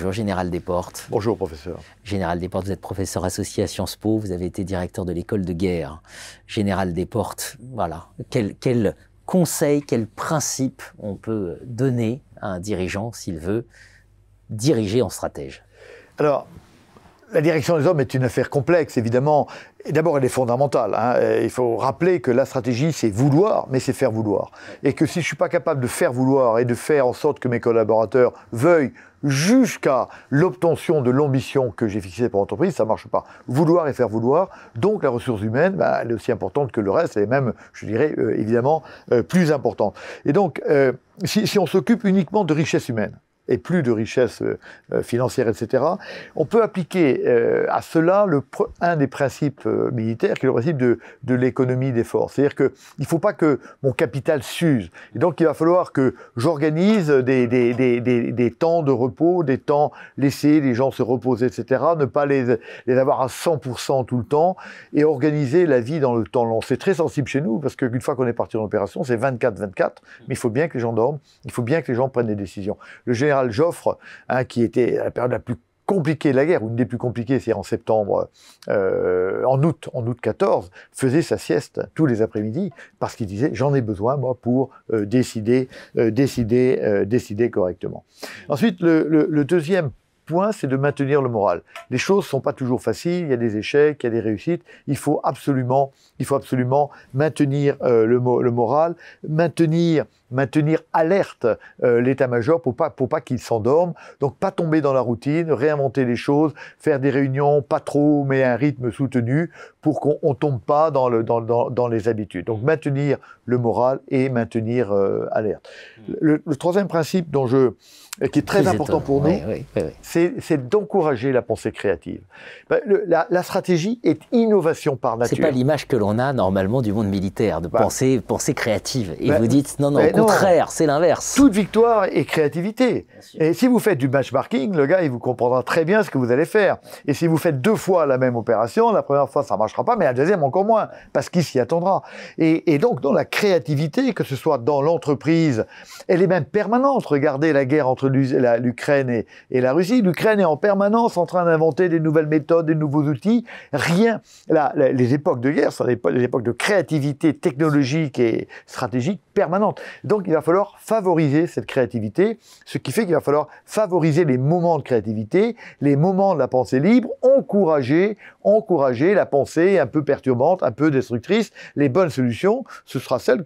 Bonjour Général Desportes. Bonjour professeur. Général Desportes, vous êtes professeur associé à Sciences Po, vous avez été directeur de l'école de guerre. Général Desportes, voilà, quel, conseil, quel principe on peut donner à un dirigeant s'il veut diriger en stratège Alors, la direction des hommes est une affaire complexe, évidemment. D'abord, elle est fondamentale. Hein. Il faut rappeler que la stratégie, c'est vouloir, mais c'est faire vouloir. Et que si je ne suis pas capable de faire vouloir et de faire en sorte que mes collaborateurs veuillent jusqu'à l'obtention de l'ambition que j'ai fixée pour l'entreprise, ça ne marche pas. Vouloir et faire vouloir, donc la ressource humaine, bah, elle est aussi importante que le reste, et même, je dirais, euh, évidemment, euh, plus importante. Et donc, euh, si, si on s'occupe uniquement de richesse humaine, et plus de richesses euh, euh, financières, etc. On peut appliquer euh, à cela le, un des principes militaires, qui est le principe de, l'économie des forces. C'est-à-dire qu'il ne faut pas que mon capital s'use. Et donc, il va falloir que j'organise des, temps de repos, des temps laissés, les gens se reposer, etc. Ne pas les, les avoir à 100% tout le temps et organiser la vie dans le temps long. C'est très sensible chez nous parce qu'une fois qu'on est parti en opération, c'est 24-24, mais il faut bien que les gens dorment, il faut bien que les gens prennent des décisions. Le général Joffre, hein, qui était à la période la plus compliquée de la guerre, une des plus compliquées, c'est en septembre, euh, en août, en août 14, faisait sa sieste tous les après-midi parce qu'il disait j'en ai besoin moi pour euh, décider, euh, décider, décider correctement. Ensuite, le, le deuxième c'est de maintenir le moral. Les choses ne sont pas toujours faciles, il y a des échecs, il y a des réussites. Il faut absolument, il faut absolument maintenir euh, le, moral, maintenir, maintenir alerte euh, l'état-major pour pas, pour pas qu'il s'endorme. Donc pas tomber dans la routine, réinventer les choses, faire des réunions, pas trop, mais à un rythme soutenu pour qu'on ne tombe pas dans, les habitudes. Donc mmh. maintenir le moral et maintenir euh, alerte. Mmh. Le, troisième principe dont qui est très important pour nous, c'est d'encourager la pensée créative. Ben, la, stratégie est innovation par nature. n'est pas l'image que l'on a normalement du monde militaire, de pensée penser, créative. Et ben, vous dites non, non, ben au contraire, c'est l'inverse. Toute victoire est créativité. Et si vous faites du benchmarking, le gars, il vous comprendra très bien ce que vous allez faire. Et si vous faites deux fois la même opération, la première fois, ça marche sera pas, mais la deuxième encore moins, parce qu'il s'y attendra. Et, donc, dans la créativité, que ce soit dans l'entreprise, elle est même permanente. Regardez la guerre entre l'Ukraine et, et, la Russie. L'Ukraine est en permanence en train d'inventer des nouvelles méthodes, des nouveaux outils. Rien. Là, les époques de guerre sont des époques de créativité technologique et stratégique permanente. Donc, il va falloir favoriser cette créativité, ce qui fait qu'il va falloir favoriser les moments de créativité, les moments de la pensée libre, encourager, encourager la pensée un peu perturbante, un peu destructrice, les bonnes solutions, ce sera celles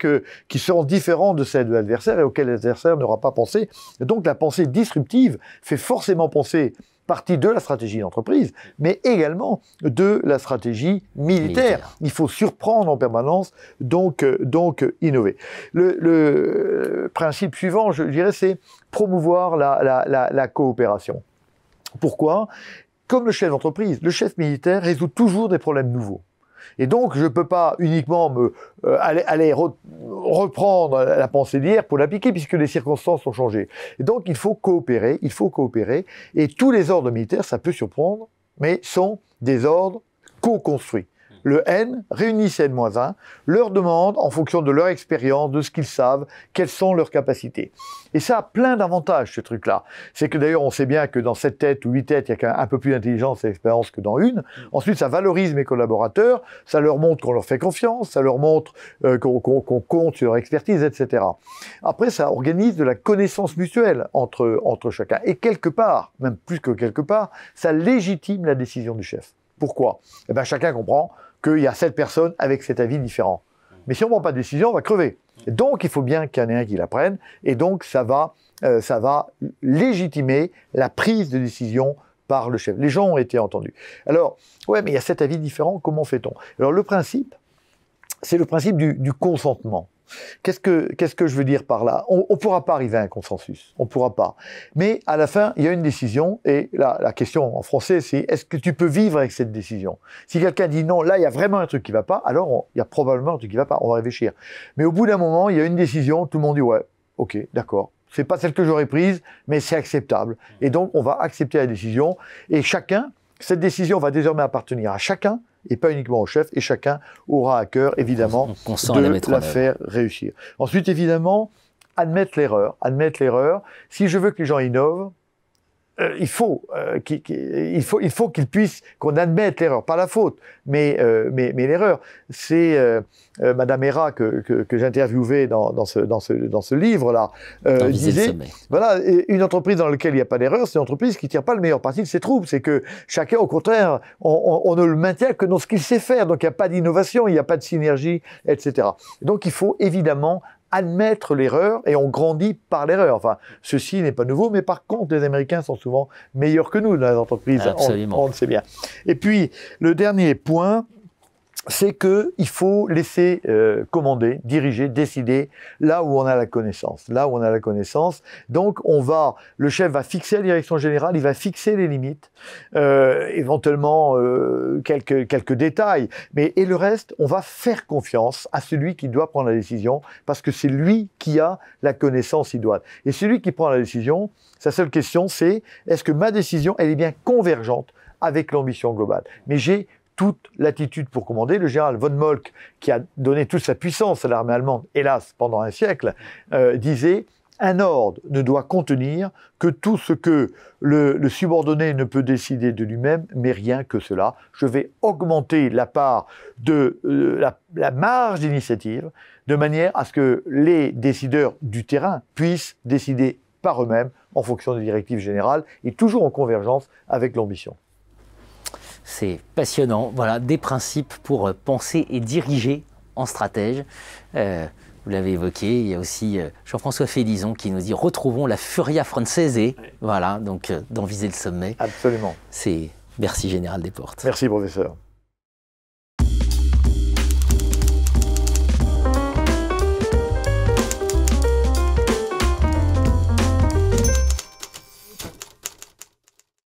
qui seront différentes de celles de l'adversaire et auxquelles l'adversaire n'aura pas pensé. donc la pensée disruptive fait forcément penser partie de la stratégie d'entreprise, mais également de la stratégie militaire. Il faut surprendre en permanence, donc, euh, donc euh, innover. Le, euh, principe suivant, je dirais, c'est promouvoir la, la coopération. Pourquoi comme le chef d'entreprise, le chef militaire résout toujours des problèmes nouveaux. Et donc, je ne peux pas uniquement me, euh, aller, reprendre la pensée d'hier pour l'appliquer, puisque les circonstances ont changé. Et donc, il faut coopérer, il faut coopérer. Et tous les ordres militaires, ça peut surprendre, mais sont des ordres co-construits le N réunissent N-1, leur demande en fonction de leur expérience, de ce qu'ils savent, quelles sont leurs capacités. Et ça a plein d'avantages, ce truc-là. C'est que d'ailleurs, on sait bien que dans 7 têtes ou 8 têtes, il y a qu'un un peu plus d'intelligence et d'expérience que dans une. Ensuite, ça valorise mes collaborateurs, ça leur montre qu'on leur fait confiance, ça leur montre euh, qu'on compte sur leur expertise, etc. Après, ça organise de la connaissance mutuelle entre, entre chacun. Et quelque part, même plus que quelque part, ça légitime la décision du chef. Pourquoi Eh bien, chacun comprend qu'il y a cette personne avec cet avis différent. Mais si on ne prend pas de décision, on va crever. Donc, il faut bien qu'il y en ait un qui la prenne. Et donc, ça va, euh, légitimer la prise de décision par le chef. Les gens ont été entendus. Alors, ouais, mais il y a cet avis différent. Comment fait-on Alors, le principe, c'est le principe du consentement. Qu'est-ce que, je veux dire par là On ne pourra pas arriver à un consensus, on ne pourra pas. Mais à la fin, il y a une décision, et la question en français, c'est est-ce que tu peux vivre avec cette décision Si quelqu'un dit non, là, il y a vraiment un truc qui ne va pas, alors il y a probablement un truc qui ne va pas, on va réfléchir. Mais au bout d'un moment, il y a une décision, tout le monde dit ouais, ok, d'accord, ce n'est pas celle que j'aurais prise, mais c'est acceptable. Et donc, on va accepter la décision. Et chacun, cette décision va désormais appartenir à chacun, et pas uniquement au chef. Et chacun aura à cœur, évidemment, de la faire réussir. Ensuite, évidemment, admettre l'erreur. Admettre l'erreur. Si je veux que les gens innovent, euh, euh, il faut qu'il faut puisse qu'on admette l'erreur, pas la faute, mais euh, l'erreur. C'est Madame Hera que, que, j'interviewais dans, ce dans ce dans ce livre là voilà une entreprise dans laquelle il n'y a pas d'erreur, c'est une entreprise qui tire pas le meilleur parti de ses troupes. C'est que chacun au contraire on, on, ne le maintient que dans ce qu'il sait faire. Donc il n'y a pas d'innovation, il n'y a pas de synergie, etc. Donc il faut évidemment admettre l'erreur et on grandit par l'erreur. Enfin, ceci n'est pas nouveau, mais par contre, les Américains sont souvent meilleurs que nous dans les entreprises. Absolument. On, le bien. Et puis, le dernier point, c'est que il faut laisser euh, commander, diriger, décider là où on a la connaissance. Là où on a la connaissance, donc on va, le chef va fixer la direction générale, il va fixer les limites, euh, éventuellement euh, quelques quelques détails, mais et le reste, on va faire confiance à celui qui doit prendre la décision parce que c'est lui qui a la connaissance il doit. Et celui qui prend la décision, sa seule question c'est est-ce que ma décision elle est bien convergente avec l'ambition globale. Mais j'ai toute l'attitude pour commander. Le général von Molk, qui a donné toute sa puissance à l'armée allemande, hélas, pendant un siècle, euh, disait un ordre ne doit contenir que tout ce que le, subordonné ne peut décider de lui-même, mais rien que cela. Je vais augmenter la part de euh, la, marge d'initiative de manière à ce que les décideurs du terrain puissent décider par eux-mêmes en fonction des directives générales et toujours en convergence avec l'ambition. C'est passionnant. Voilà des principes pour euh, penser et diriger en stratège. Euh, vous l'avez évoqué, il y a aussi euh, Jean-François Félizon qui nous dit retrouvons la furia française. Voilà, donc viser le sommet. Absolument. C'est merci Général Desportes. Merci professeur.